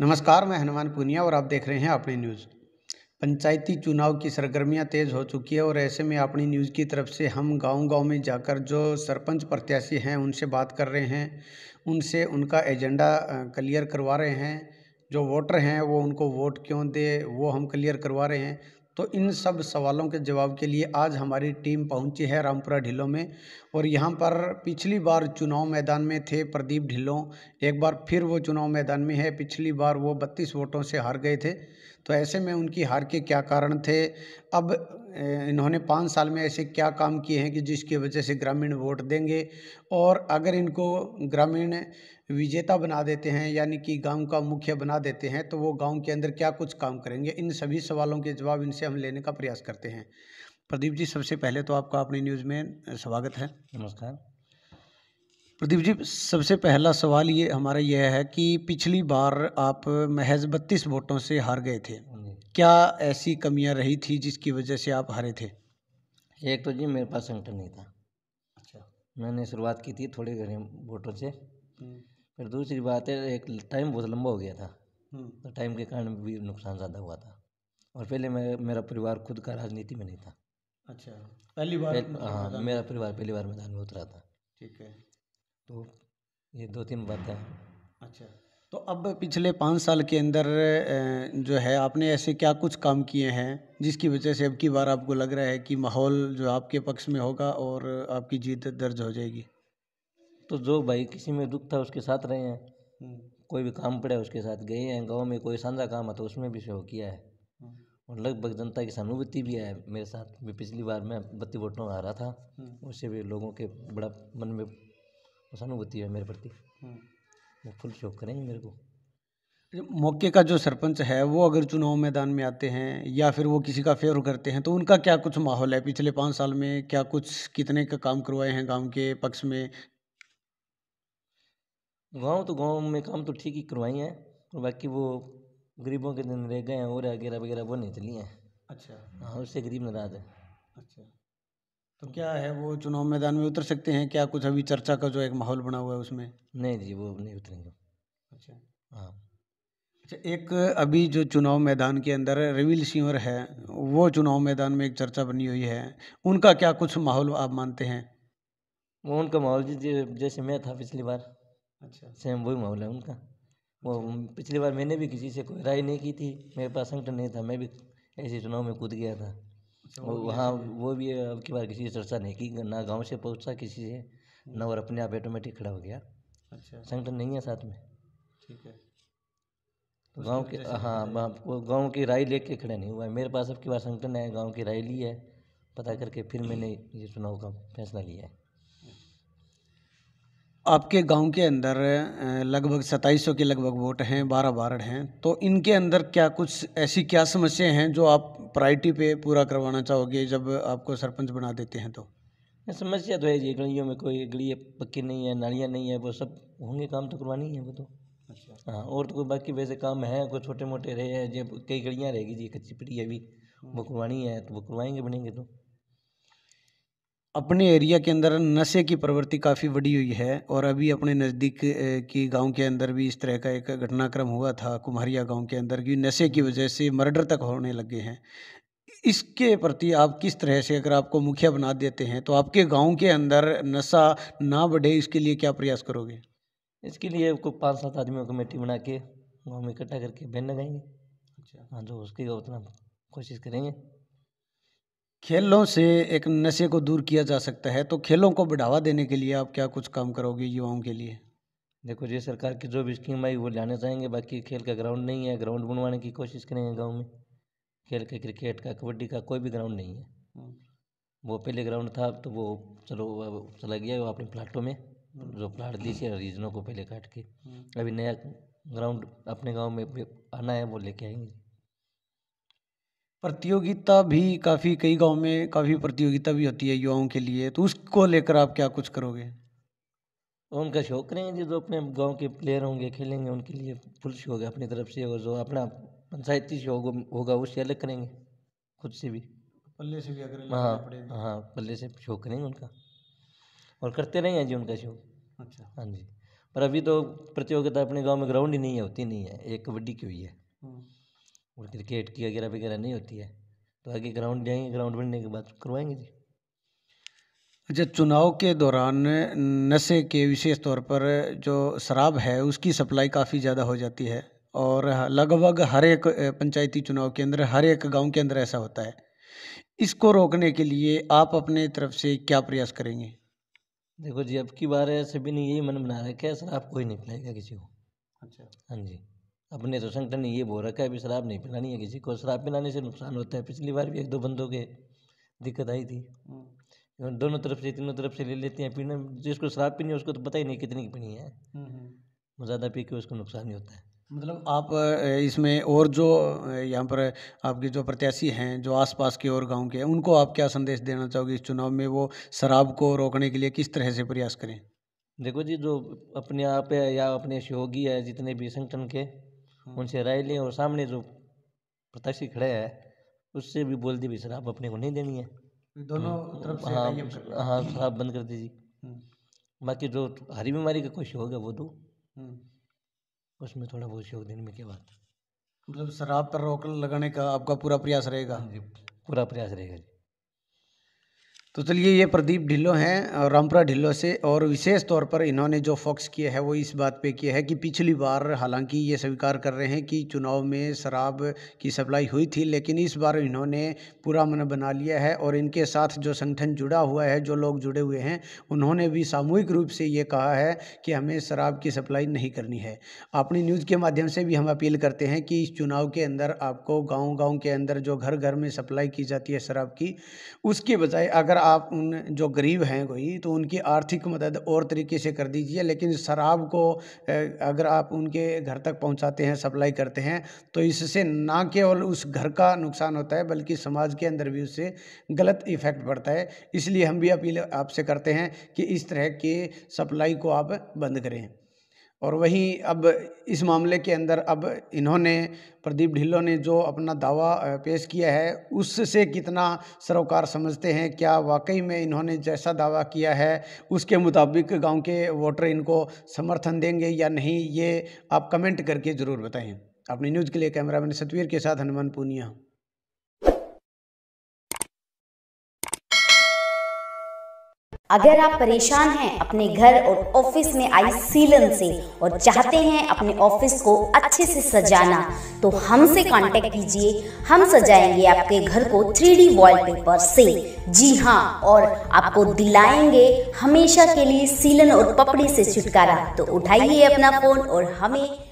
नमस्कार मैं हनुमान पुनिया और आप देख रहे हैं अपनी न्यूज़ पंचायती चुनाव की सरगर्मियां तेज़ हो चुकी है और ऐसे में अपनी न्यूज़ की तरफ से हम गांव-गांव में जाकर जो सरपंच प्रत्याशी हैं उनसे बात कर रहे हैं उनसे उनका एजेंडा क्लियर करवा रहे हैं जो वोटर हैं वो उनको वोट क्यों दे वो हम क्लियर करवा रहे हैं तो इन सब सवालों के जवाब के लिए आज हमारी टीम पहुंची है रामपुरा ढिलों में और यहाँ पर पिछली बार चुनाव मैदान में थे प्रदीप ढिलों एक बार फिर वो चुनाव मैदान में है पिछली बार वो बत्तीस वोटों से हार गए थे तो ऐसे में उनकी हार के क्या कारण थे अब इन्होंने पाँच साल में ऐसे क्या काम किए हैं कि जिसकी वजह से ग्रामीण वोट देंगे और अगर इनको ग्रामीण विजेता बना देते हैं यानी कि गांव का मुखिया बना देते हैं तो वो गांव के अंदर क्या कुछ काम करेंगे इन सभी सवालों के जवाब इनसे हम लेने का प्रयास करते हैं प्रदीप जी सबसे पहले तो आपका अपनी न्यूज़ में स्वागत है नमस्कार प्रदीप जी सबसे पहला सवाल ये हमारा यह है कि पिछली बार आप महज बत्तीस वोटों से हार गए थे क्या ऐसी कमियाँ रही थी जिसकी वजह से आप हारे थे एक तो जी मेरे पास सेंटर नहीं था अच्छा मैंने शुरुआत की थी थोड़े घरे वोटों से हम्म। फिर दूसरी बात है एक टाइम बहुत लंबा हो गया था हम्म। तो टाइम के कारण भी नुकसान ज़्यादा हुआ था और पहले मैं मेरा परिवार खुद का राजनीति में नहीं था अच्छा पहली बार पहल, मतलब हाँ मेरा परिवार पहली बार मैदान में उतरा था ठीक है तो ये दो तीन बातें अच्छा तो अब पिछले पाँच साल के अंदर जो है आपने ऐसे क्या कुछ काम किए हैं जिसकी वजह से अब की बार आपको लग रहा है कि माहौल जो आपके पक्ष में होगा और आपकी जीत दर्ज हो जाएगी तो जो भाई किसी में दुख था उसके साथ रहे हैं हम्म। कोई भी काम पड़े उसके साथ गए हैं गाँव में कोई साझा काम है तो उसमें भी सहयोग किया है हम्म। और लगभग जनता की सहानुभूति भी है मेरे साथ भी पिछली बार मैं बत्ती वोटों में रहा था हम्म। उससे भी लोगों के बड़ा मन में सहानुभूति है मेरे प्रति वो फुल शो करेंगे मेरे को मौके का जो सरपंच है वो अगर चुनाव मैदान में आते हैं या फिर वो किसी का फेवर करते हैं तो उनका क्या कुछ माहौल है पिछले पाँच साल में क्या कुछ कितने का काम करवाए हैं गांव के पक्ष में गांव तो गांव में काम तो ठीक ही करवाए हैं और बाकी वो गरीबों के दिन रह गए हैं और वगैरह वगैरह वो नहीं चली हैं अच्छा हाँ उससे गरीब नाराज है अच्छा तो क्या है वो चुनाव मैदान में उतर सकते हैं क्या कुछ अभी चर्चा का जो एक माहौल बना हुआ है उसमें नहीं जी वो नहीं उतरेंगे अच्छा हाँ अच्छा एक अभी जो चुनाव मैदान के अंदर रविल सिंवर है वो चुनाव मैदान में एक चर्चा बनी हुई है उनका क्या कुछ माहौल आप मानते हैं वो उनका माहौल जी जैसे मैं था पिछली बार अच्छा सेम वही माहौल है उनका वो अच्छा। पिछली बार मैंने भी किसी से कोई राय नहीं की थी मेरे पास संगठन नहीं था मैं भी ऐसे चुनाव में कूद गया था अच्छा, वहाँ वो भी अब की बार किसी से चर्चा नहीं की ना गाँव से पहुंचा किसी से हम्म। ना और अपने आप ऑटोमेटिक खड़ा हो गया अच्छा संगठन नहीं है साथ में ठीक है तो गाँव के हाँ गाँव की राय लेके खड़ा नहीं हुआ है मेरे पास अब की बार संगठन है गाँव की राय ली है पता हम्म। करके फिर मैंने ये चुनाव का फैसला लिया है आपके गाँव के अंदर लगभग सत्ताईस सौ के लगभग वोट हैं बारह वार्ड हैं तो इनके अंदर क्या कुछ ऐसी क्या समस्याएं हैं जो आप प्रायरिटी पे पूरा करवाना चाहोगे जब आपको सरपंच बना देते हैं तो समस्या तो है जी गलियों में कोई गली पक्की नहीं है नालियाँ नहीं है वो सब होंगे काम तो करवानी है वो तो अच्छा हाँ और तो कोई बाकी वैसे काम है कोई छोटे मोटे रहे हैं जब कई गलियाँ रहेगी जी कच्ची पिटी है अभी वो हम्म। करवानी है तो वो करवाएंगे बनेंगे तो अपने एरिया के अंदर नशे की प्रवृत्ति काफ़ी बढ़ी हुई है और अभी अपने नज़दीक की गांव के अंदर भी इस तरह का एक घटनाक्रम हुआ था कुम्हारिया गांव के अंदर कि नशे की वजह से मर्डर तक होने लगे हैं इसके प्रति आप किस तरह से अगर आपको मुखिया बना देते हैं तो आपके गांव के अंदर नशा ना बढ़े इसके लिए क्या प्रयास करोगे इसके लिए आपको पाँच सात आदमियों कमेटी बना के गाँव में इकट्ठा करके बैन लगाएंगे अच्छा हाँ जो उसकी उतना कोशिश करेंगे खेलों से एक नशे को दूर किया जा सकता है तो खेलों को बढ़ावा देने के लिए आप क्या कुछ काम करोगे युवाओं के लिए देखो ये सरकार की जो भी स्कीम आई वो लाना चाहेंगे बाकी खेल का ग्राउंड नहीं है ग्राउंड बनवाने की कोशिश करेंगे गाँव में खेल का क्रिकेट का कबड्डी का कोई भी ग्राउंड नहीं है हम्म। वो पहले ग्राउंड था तो वो चलो चला गया वो अपने प्लाटों में हम्म। जो प्लाट दी थी रीजनों को पहले काट के हम्म। अभी नया ग्राउंड अपने गांव में आना है वो लेके आएंगे प्रतियोगिता भी काफ़ी कई गांव में काफ़ी प्रतियोगिता भी होती है युवाओं के लिए तो उसको लेकर आप क्या कुछ करोगे उनका शौक करेंगे जो अपने गांव के प्लेयर होंगे खेलेंगे उनके लिए फुल शौक है अपनी तरफ से और जो अपना पंचायती शौक होगा वो अलग करेंगे खुद से भी पल्ले से भी अगर हाँ हाँ पल्ले से शौक करेंगे उनका और करते रहेंगे जी उनका शौक अच्छा हाँ जी पर अभी तो प्रतियोगिता अपने गाँव में ग्राउंड ही नहीं है होती नहीं है एक कबड्डी की हुई है हम्म। और क्रिकेट की वगैरह वगैरह नहीं होती है तो आगे ग्राउंड जाएंगे ग्राउंड बनने के बाद करवाएंगे जी अच्छा चुनाव के दौरान नशे के विशेष तौर पर जो शराब है उसकी सप्लाई काफ़ी ज़्यादा हो जाती है और लगभग हर एक पंचायती चुनाव के अंदर हर एक गांव के अंदर ऐसा होता है इसको रोकने के लिए आप अपने तरफ से क्या प्रयास करेंगे देखो जी अब की बार सभी ने यही मन बना रखा है सर आप कोई नहीं पिलाएगा किसी को अच्छा हाँ जी अपने तो संगठन ने ये बोल रखा है अभी शराब नहीं पिलानी है किसी को शराब पिलाने से नुकसान होता है पिछली बार भी एक दो बंदों के दिक्कत आई थी हम्म। दोनों तरफ से तीनों तरफ से ले लेते हैं पीने जिसको शराब पीनी है उसको तो पता ही नहीं कितनी पीनी है हम्म, हम्म। ज़्यादा पी के उसको नुकसान ही होता है मतलब आप इसमें और जो यहाँ पर आपके जो प्रत्याशी हैं जो आसपास के और गांव के हैं उनको आप क्या संदेश देना चाहोगे इस चुनाव में वो शराब को रोकने के लिए किस तरह से प्रयास करें देखो जी जो अपने आप है या अपने सहयोगी है जितने भी संगठन के हाँ। उनसे राय लें और सामने जो प्रत्याशी खड़े है उससे भी बोल दी भाई शराब अपने को नहीं देनी है दोनों हम्म। तरफ से हाँ हाँ शराब बंद कर दीजिए हम्म। बाकी जो हरी बीमारी का कोई शौक है वो दो हम्म। उसमें थोड़ा बहुत शौक देने में क्या बात मतलब शराब पर रोक लगाने का आपका पूरा प्रयास रहेगा पूरा प्रयास रहेगा जी तो चलिए ये प्रदीप ढिल्लो हैं रामपुरा ढिल्लो से और विशेष तौर पर इन्होंने जो फोक्स किया है वो इस बात पे किया है कि पिछली बार हालांकि ये स्वीकार कर रहे हैं कि चुनाव में शराब की सप्लाई हुई थी लेकिन इस बार इन्होंने पूरा मन बना लिया है और इनके साथ जो संगठन जुड़ा हुआ है जो लोग जुड़े हुए हैं उन्होंने भी सामूहिक रूप से ये कहा है कि हमें शराब की सप्लाई नहीं करनी है अपनी न्यूज़ के माध्यम से भी हम अपील करते हैं कि इस चुनाव के अंदर आपको गाँव गाँव के अंदर जो घर घर में सप्लाई की जाती है शराब की उसके बजाय अगर आप उन जो गरीब हैं कोई तो उनकी आर्थिक मदद और तरीके से कर दीजिए लेकिन शराब को अगर आप उनके घर तक पहुंचाते हैं सप्लाई करते हैं तो इससे ना केवल उस घर का नुकसान होता है बल्कि समाज के अंदर भी उससे गलत इफेक्ट पड़ता है इसलिए हम भी अपील आपसे करते हैं कि इस तरह के सप्लाई को आप बंद करें और वहीं अब इस मामले के अंदर अब इन्होंने प्रदीप ढिल्लो ने जो अपना दावा पेश किया है उससे कितना सरोकार समझते हैं क्या वाकई में इन्होंने जैसा दावा किया है उसके मुताबिक गांव के वोटर इनको समर्थन देंगे या नहीं ये आप कमेंट करके ज़रूर बताएं अपनी न्यूज़ के लिए कैमरामैन सतवीर के साथ हनुमान पूनिया अगर आप परेशान हैं अपने घर और ऑफिस में आई सीलन से और चाहते हैं अपने ऑफिस को अच्छे से सजाना तो हमसे कांटेक्ट कीजिए हम सजाएंगे आपके घर को थ्री डी वॉल से जी हाँ और आपको दिलाएंगे हमेशा के लिए सीलन और पपड़ी से छुटकारा तो उठाइए अपना फोन और हमें